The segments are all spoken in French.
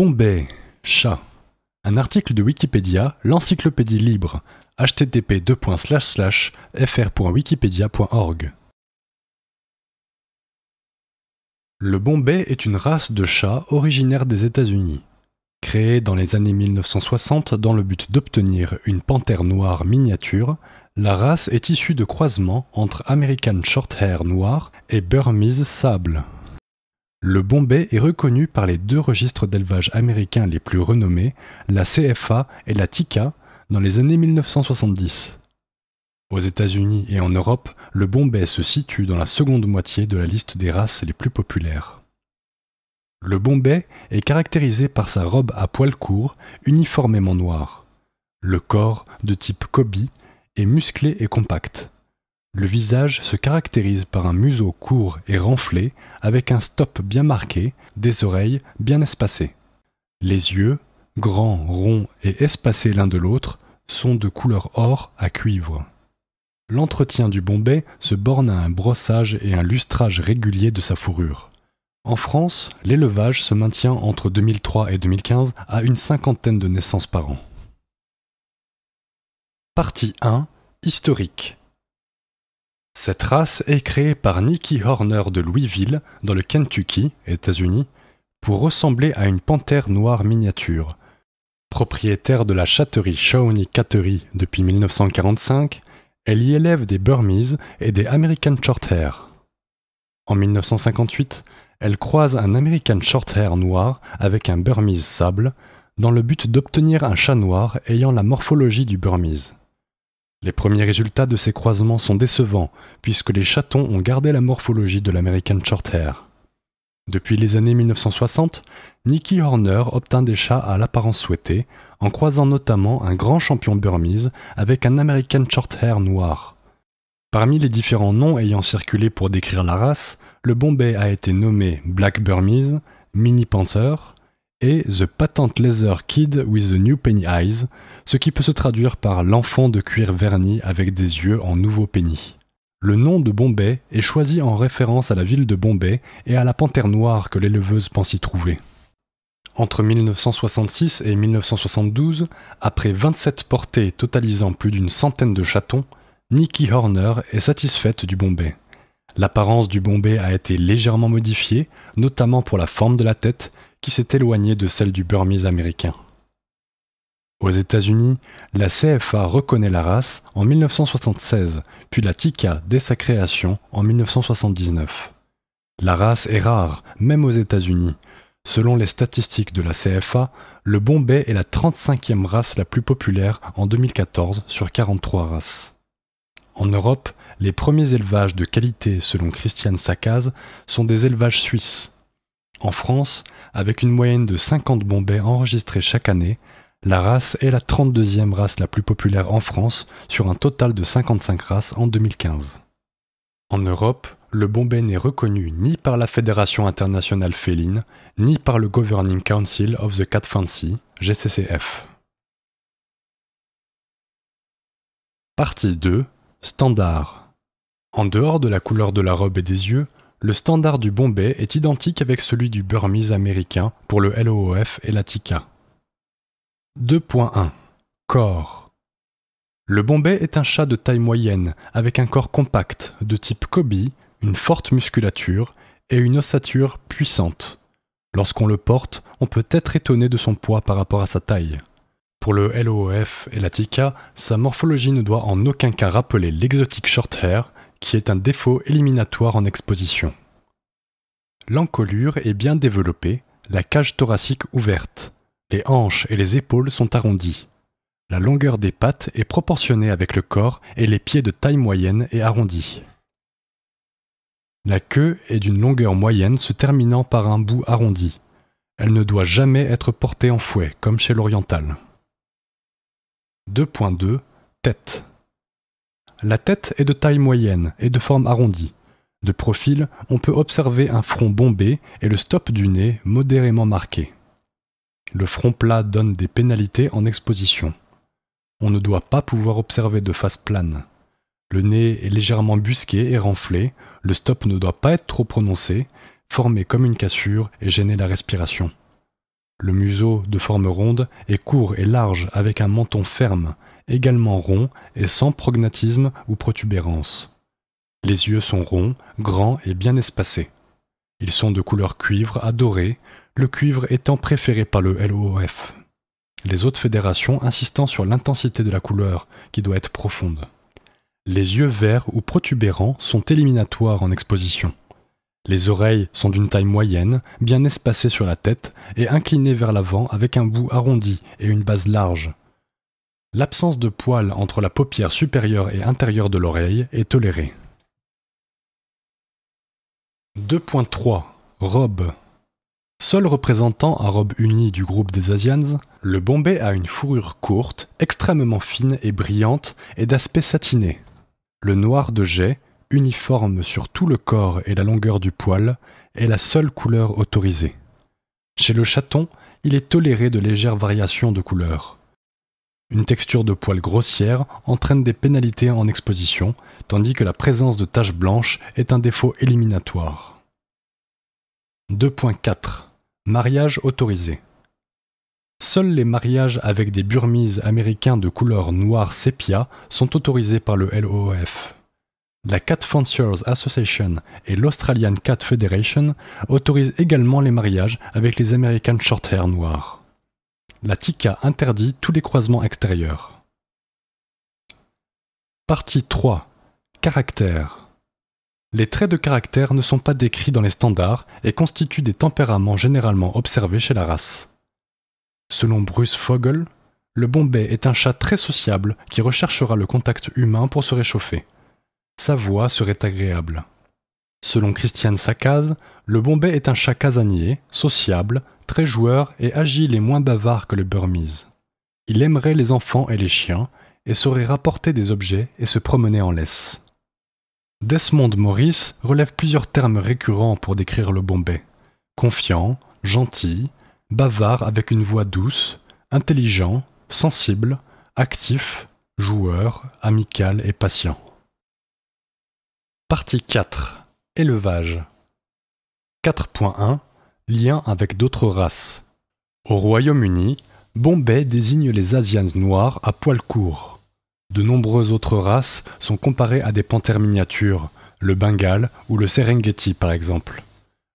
Bombay, chat. Un article de Wikipédia, l'encyclopédie libre, http://fr.wikipedia.org. Le Bombay est une race de chats originaire des États-Unis. Créée dans les années 1960 dans le but d'obtenir une panthère noire miniature, la race est issue de croisements entre American Shorthair noir et Burmese sable, le Bombay est reconnu par les deux registres d'élevage américains les plus renommés, la CFA et la TICA, dans les années 1970. Aux États-Unis et en Europe, le Bombay se situe dans la seconde moitié de la liste des races les plus populaires. Le Bombay est caractérisé par sa robe à poils courts, uniformément noire. Le corps, de type Kobe, est musclé et compact. Le visage se caractérise par un museau court et renflé avec un stop bien marqué, des oreilles bien espacées. Les yeux, grands, ronds et espacés l'un de l'autre, sont de couleur or à cuivre. L'entretien du Bombay se borne à un brossage et un lustrage régulier de sa fourrure. En France, l'élevage se maintient entre 2003 et 2015 à une cinquantaine de naissances par an. Partie 1 Historique cette race est créée par Nicky Horner de Louisville, dans le Kentucky, États-Unis, pour ressembler à une panthère noire miniature. Propriétaire de la chatterie Shawnee Cattery depuis 1945, elle y élève des Burmese et des American Shorthair. En 1958, elle croise un American Shorthair noir avec un Burmese sable dans le but d'obtenir un chat noir ayant la morphologie du Burmese. Les premiers résultats de ces croisements sont décevants, puisque les chatons ont gardé la morphologie de l'American Shorthair. Depuis les années 1960, Nicky Horner obtint des chats à l'apparence souhaitée, en croisant notamment un grand champion burmese avec un American Shorthair noir. Parmi les différents noms ayant circulé pour décrire la race, le Bombay a été nommé Black Burmese, Mini Panther, et The Patent Leather Kid with the New Penny Eyes, ce qui peut se traduire par l'enfant de cuir verni avec des yeux en nouveau penny. Le nom de Bombay est choisi en référence à la ville de Bombay et à la panthère noire que l'éleveuse pense y trouver. Entre 1966 et 1972, après 27 portées totalisant plus d'une centaine de chatons, Nikki Horner est satisfaite du Bombay. L'apparence du Bombay a été légèrement modifiée, notamment pour la forme de la tête, qui s'est éloignée de celle du Burmese américain. Aux États-Unis, la CFA reconnaît la race en 1976, puis la TICA dès sa création en 1979. La race est rare, même aux États-Unis. Selon les statistiques de la CFA, le Bombay est la 35e race la plus populaire en 2014 sur 43 races. En Europe, les premiers élevages de qualité, selon Christiane Sakaz, sont des élevages suisses, en France, avec une moyenne de 50 Bombay enregistrés chaque année, la race est la 32e race la plus populaire en France sur un total de 55 races en 2015. En Europe, le Bombay n'est reconnu ni par la Fédération internationale féline, ni par le Governing Council of the Cat Fancy, GCCF. Partie 2 Standard. En dehors de la couleur de la robe et des yeux, le standard du Bombay est identique avec celui du Burmese américain pour le LOOF et la T.I.K.A. 2.1 Corps Le Bombay est un chat de taille moyenne, avec un corps compact, de type Kobe, une forte musculature et une ossature puissante. Lorsqu'on le porte, on peut être étonné de son poids par rapport à sa taille. Pour le LOOF et la T.I.K.A., sa morphologie ne doit en aucun cas rappeler l'exotique short hair, qui est un défaut éliminatoire en exposition. L'encolure est bien développée, la cage thoracique ouverte, les hanches et les épaules sont arrondies. La longueur des pattes est proportionnée avec le corps et les pieds de taille moyenne et arrondis. La queue est d'une longueur moyenne se terminant par un bout arrondi. Elle ne doit jamais être portée en fouet, comme chez l'oriental. 2.2 Tête la tête est de taille moyenne et de forme arrondie. De profil, on peut observer un front bombé et le stop du nez modérément marqué. Le front plat donne des pénalités en exposition. On ne doit pas pouvoir observer de face plane. Le nez est légèrement busqué et renflé, le stop ne doit pas être trop prononcé, formé comme une cassure et gêner la respiration. Le museau, de forme ronde, est court et large avec un menton ferme également rond et sans prognatisme ou protubérance. Les yeux sont ronds, grands et bien espacés. Ils sont de couleur cuivre à doré, le cuivre étant préféré par le LOOF. Les autres fédérations insistant sur l'intensité de la couleur, qui doit être profonde. Les yeux verts ou protubérants sont éliminatoires en exposition. Les oreilles sont d'une taille moyenne, bien espacées sur la tête et inclinées vers l'avant avec un bout arrondi et une base large, L'absence de poils entre la paupière supérieure et intérieure de l'oreille est tolérée. 2.3 Robe Seul représentant à robe unie du groupe des Asians, le Bombay a une fourrure courte, extrêmement fine et brillante et d'aspect satiné. Le noir de jet, uniforme sur tout le corps et la longueur du poil, est la seule couleur autorisée. Chez le chaton, il est toléré de légères variations de couleur. Une texture de poils grossière entraîne des pénalités en exposition, tandis que la présence de taches blanches est un défaut éliminatoire. 2.4 Mariage autorisé Seuls les mariages avec des burmises américains de couleur noire sépia sont autorisés par le LOF. E la Cat Fanciers Association et l'Australian Cat Federation autorisent également les mariages avec les American Shorthair noirs. La TICA interdit tous les croisements extérieurs. Partie 3. Caractère Les traits de caractère ne sont pas décrits dans les standards et constituent des tempéraments généralement observés chez la race. Selon Bruce Fogel, le Bombay est un chat très sociable qui recherchera le contact humain pour se réchauffer. Sa voix serait agréable. Selon Christiane Sacaz, le Bombay est un chat casanier, sociable, très joueur et agile et moins bavard que le Burmese. Il aimerait les enfants et les chiens, et saurait rapporter des objets et se promener en laisse. Desmond Morris relève plusieurs termes récurrents pour décrire le Bombay. Confiant, gentil, bavard avec une voix douce, intelligent, sensible, actif, joueur, amical et patient. Partie 4. Élevage. 4.1 Lien avec d'autres races. Au Royaume-Uni, Bombay désigne les Asians noirs à poils courts. De nombreuses autres races sont comparées à des panthères miniatures, le Bengale ou le Serengeti par exemple.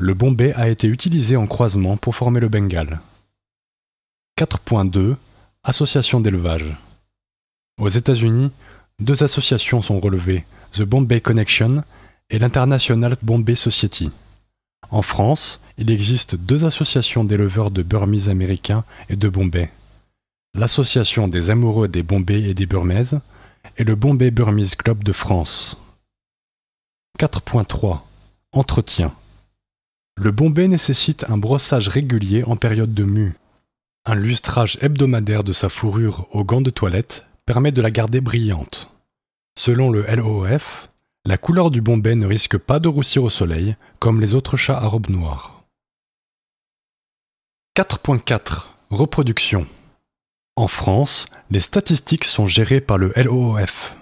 Le Bombay a été utilisé en croisement pour former le Bengale. 4.2 Association d'élevage. Aux États-Unis, deux associations sont relevées, The Bombay Connection et l'International Bombay Society. En France, il existe deux associations d'éleveurs de burmese américains et de Bombay. L'Association des amoureux des Bombay et des Burmaises et le Bombay Burmese Club de France. 4.3 Entretien Le Bombay nécessite un brossage régulier en période de mue. Un lustrage hebdomadaire de sa fourrure aux gants de toilette permet de la garder brillante. Selon le LOF, la couleur du Bombay ne risque pas de roussir au soleil, comme les autres chats à robe noire. 4.4 Reproduction En France, les statistiques sont gérées par le LOOF.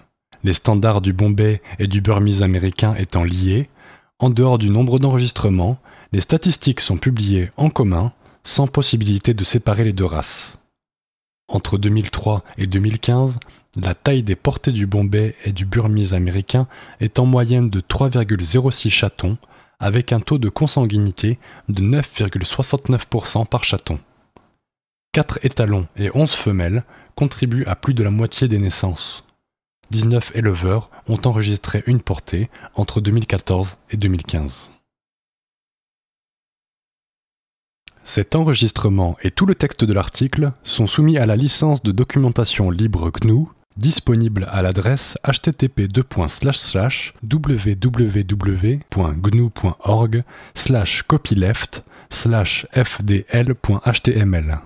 Les standards du Bombay et du Burmese américain étant liés, en dehors du nombre d'enregistrements, les statistiques sont publiées en commun, sans possibilité de séparer les deux races. Entre 2003 et 2015, la taille des portées du Bombay et du Burmese américain est en moyenne de 3,06 chatons avec un taux de consanguinité de 9,69% par chaton. 4 étalons et 11 femelles contribuent à plus de la moitié des naissances. 19 éleveurs ont enregistré une portée entre 2014 et 2015. Cet enregistrement et tout le texte de l'article sont soumis à la licence de documentation libre GNU disponible à l'adresse http www.gnu.org copyleft slash fdl.html.